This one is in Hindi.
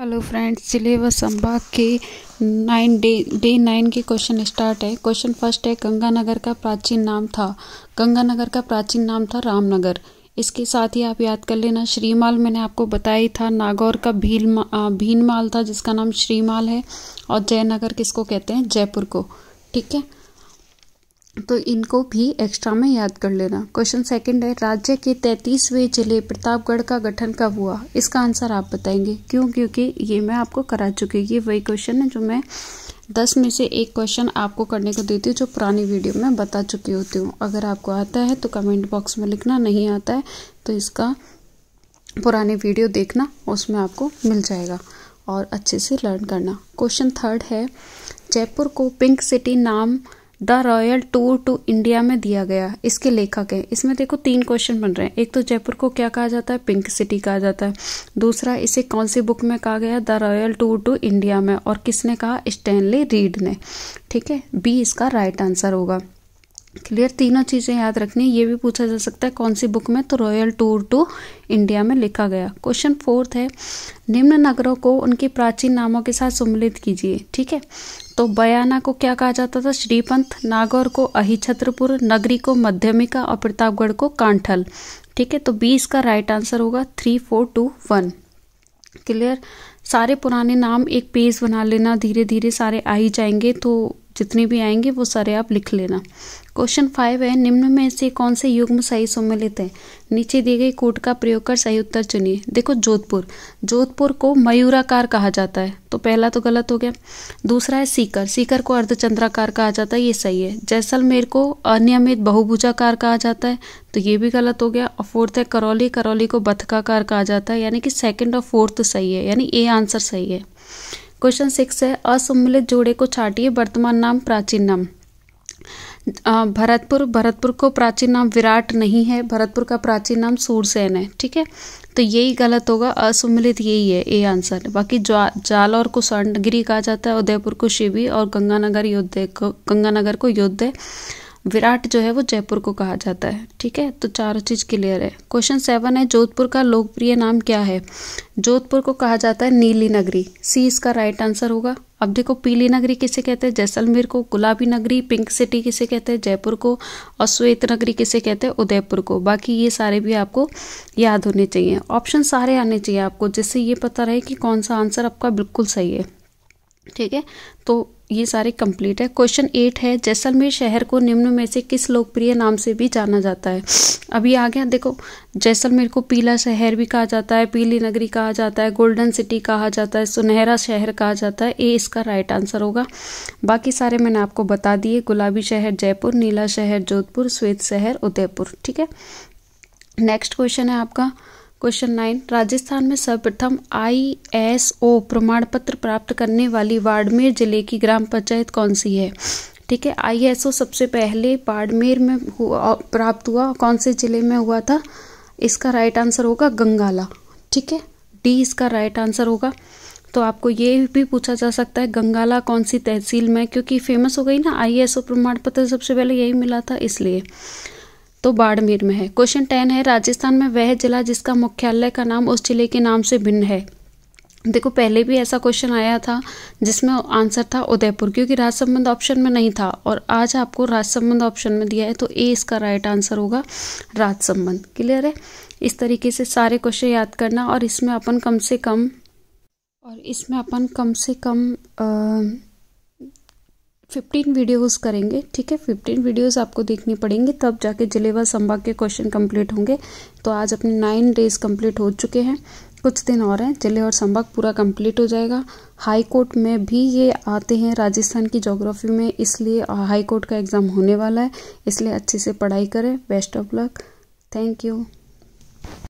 हेलो फ्रेंड्स सिलेबस संभाग के नाइन डे डे नाइन के क्वेश्चन स्टार्ट है क्वेश्चन फर्स्ट है गंगानगर का प्राचीन नाम था गंगानगर का प्राचीन नाम था रामनगर इसके साथ ही आप याद कर लेना श्रीमाल मैंने आपको बताया था नागौर का भील भीनमाल था जिसका नाम श्रीमाल है और जयनगर किसको कहते हैं जयपुर को ठीक है तो इनको भी एक्स्ट्रा में याद कर लेना क्वेश्चन सेकंड है राज्य के तैतीसवें जिले प्रतापगढ़ का गठन कब हुआ इसका आंसर आप बताएंगे क्यों क्योंकि ये मैं आपको करा चुकी ये वही क्वेश्चन है जो मैं दस में से एक क्वेश्चन आपको करने को देती हूँ जो पुरानी वीडियो में बता चुकी होती हूँ अगर आपको आता है तो कमेंट बॉक्स में लिखना नहीं आता है तो इसका पुरानी वीडियो देखना उसमें आपको मिल जाएगा और अच्छे से लर्न करना क्वेश्चन थर्ड है जयपुर को पिंक सिटी नाम The Royal Tour to India में दिया गया इसके लेखक है इसमें देखो तीन क्वेश्चन बन रहे हैं एक तो जयपुर को क्या कहा जाता है पिंक सिटी कहा जाता है दूसरा इसे कौन सी बुक में कहा गया The Royal Tour to India में और किसने कहा स्टैनली रीड ने ठीक है बी इसका राइट आंसर होगा क्लियर तीनों चीज़ें याद रखनी ये भी पूछा जा सकता है कौन सी बुक में तो रॉयल टूर टू इंडिया में लिखा गया क्वेश्चन फोर्थ है निम्न नगरों को उनके प्राचीन नामों के साथ सम्मिलित कीजिए ठीक है तो बयाना को क्या कहा जाता था श्रीपंथ नागौर को अहिछत्रपुर नगरी को मध्यमिका और प्रतापगढ़ को कांठल ठीक है तो बीस का राइट आंसर होगा three four two one clear सारे पुराने नाम एक पेज बना लेना धीरे धीरे सारे आ ही जाएंगे तो जितनी भी आएंगे वो सारे आप लिख लेना क्वेश्चन फाइव है निम्न में से कौन से युग्म सही सम्मिलित है नीचे दी गई कोट का प्रयोग कर सही उत्तर चुनिए देखो जोधपुर जोधपुर को मयूराकार कहा जाता है तो पहला तो गलत हो गया दूसरा है सीकर सीकर को अर्धचंद्राकार कहा जाता है ये सही है जैसलमेर को अनियमित बहुभुजाकार कहा जाता है तो ये भी गलत हो गया और फोर्थ है करौली करौली को बथकाकार कहा जाता है यानी कि सेकेंड और फोर्थ सही है यानी ए आंसर सही है क्वेश्चन सिक्स है असम्मिलित जोड़े को छाटिए वर्तमान नाम प्राचीन नाम भरतपुर भरतपुर को प्राचीन नाम विराट नहीं है भरतपुर का प्राचीन नाम सूरसेन है ठीक है तो यही गलत होगा असम्मिलित यही है ए आंसर बाकी जा, जालौर को स्वर्णगिरी कहा जाता है उदयपुर को शिवी और गंगानगर योद्ध गंगानगर को योद्धे विराट जो है वो जयपुर को कहा जाता है ठीक है तो चारों चीज़ क्लियर है क्वेश्चन सेवन है जोधपुर का लोकप्रिय नाम क्या है जोधपुर को कहा जाता है नीली नगरी सी इसका राइट आंसर होगा अब देखो पीली नगरी किसे कहते हैं जैसलमेर को गुलाबी नगरी पिंक सिटी किसे कहते हैं जयपुर को और श्वेत नगरी किसे कहते हैं उदयपुर को बाकी ये सारे भी आपको याद होने चाहिए ऑप्शन सारे आने चाहिए आपको जिससे ये पता रहे कि कौन सा आंसर आपका बिल्कुल सही है ठीक है तो ये सारे कंप्लीट है क्वेश्चन एट है जैसलमेर शहर को निम्न में से किस लोकप्रिय नाम से भी जाना जाता है अभी आ गया देखो जैसलमेर को पीला शहर भी कहा जाता है पीली नगरी कहा जाता है गोल्डन सिटी कहा जाता है सुनहरा शहर कहा जाता है ए इसका राइट आंसर होगा बाकी सारे मैंने आपको बता दिए गुलाबी शहर जयपुर नीला शहर जोधपुर श्वेत शहर उदयपुर ठीक है नेक्स्ट क्वेश्चन है आपका क्वेश्चन नाइन राजस्थान में सर्वप्रथम आई एस ओ प्रमाण पत्र प्राप्त करने वाली बाड़मेर जिले की ग्राम पंचायत कौन सी है ठीक है आई एस ओ सबसे पहले बाड़मेर में हुआ प्राप्त हुआ कौन से जिले में हुआ था इसका राइट आंसर होगा गंगाला ठीक है डी इसका राइट आंसर होगा तो आपको ये भी पूछा जा सकता है गंगाला कौन सी तहसील में क्योंकि फेमस हो गई ना आई एस ओ प्रमाण पत्र सबसे पहले यही मिला था इसलिए तो बाड़मेर में है क्वेश्चन टेन है राजस्थान में वह जिला जिसका मुख्यालय का नाम उस जिले के नाम से भिन्न है देखो पहले भी ऐसा क्वेश्चन आया था जिसमें आंसर था उदयपुर क्योंकि राज संबंध ऑप्शन में नहीं था और आज आपको राज संबंध ऑप्शन में दिया है तो ए इसका राइट आंसर होगा राज संबंध क्लियर है इस तरीके से सारे क्वेश्चन याद करना और इसमें अपन कम से कम और इसमें अपन कम से कम आ, फिफ्टीन वीडियोस करेंगे ठीक है फिफ्टीन वीडियोस आपको देखनी पड़ेंगे तब जाके जिलेवा संभाग के क्वेश्चन कंप्लीट होंगे तो आज अपने नाइन डेज कंप्लीट हो चुके हैं कुछ दिन और हैं जिले और संभाग पूरा कंप्लीट हो जाएगा हाई कोर्ट में भी ये आते हैं राजस्थान की जोग्राफी में इसलिए हाई कोर्ट का एग्ज़ाम होने वाला है इसलिए अच्छे से पढ़ाई करें best of luck thank you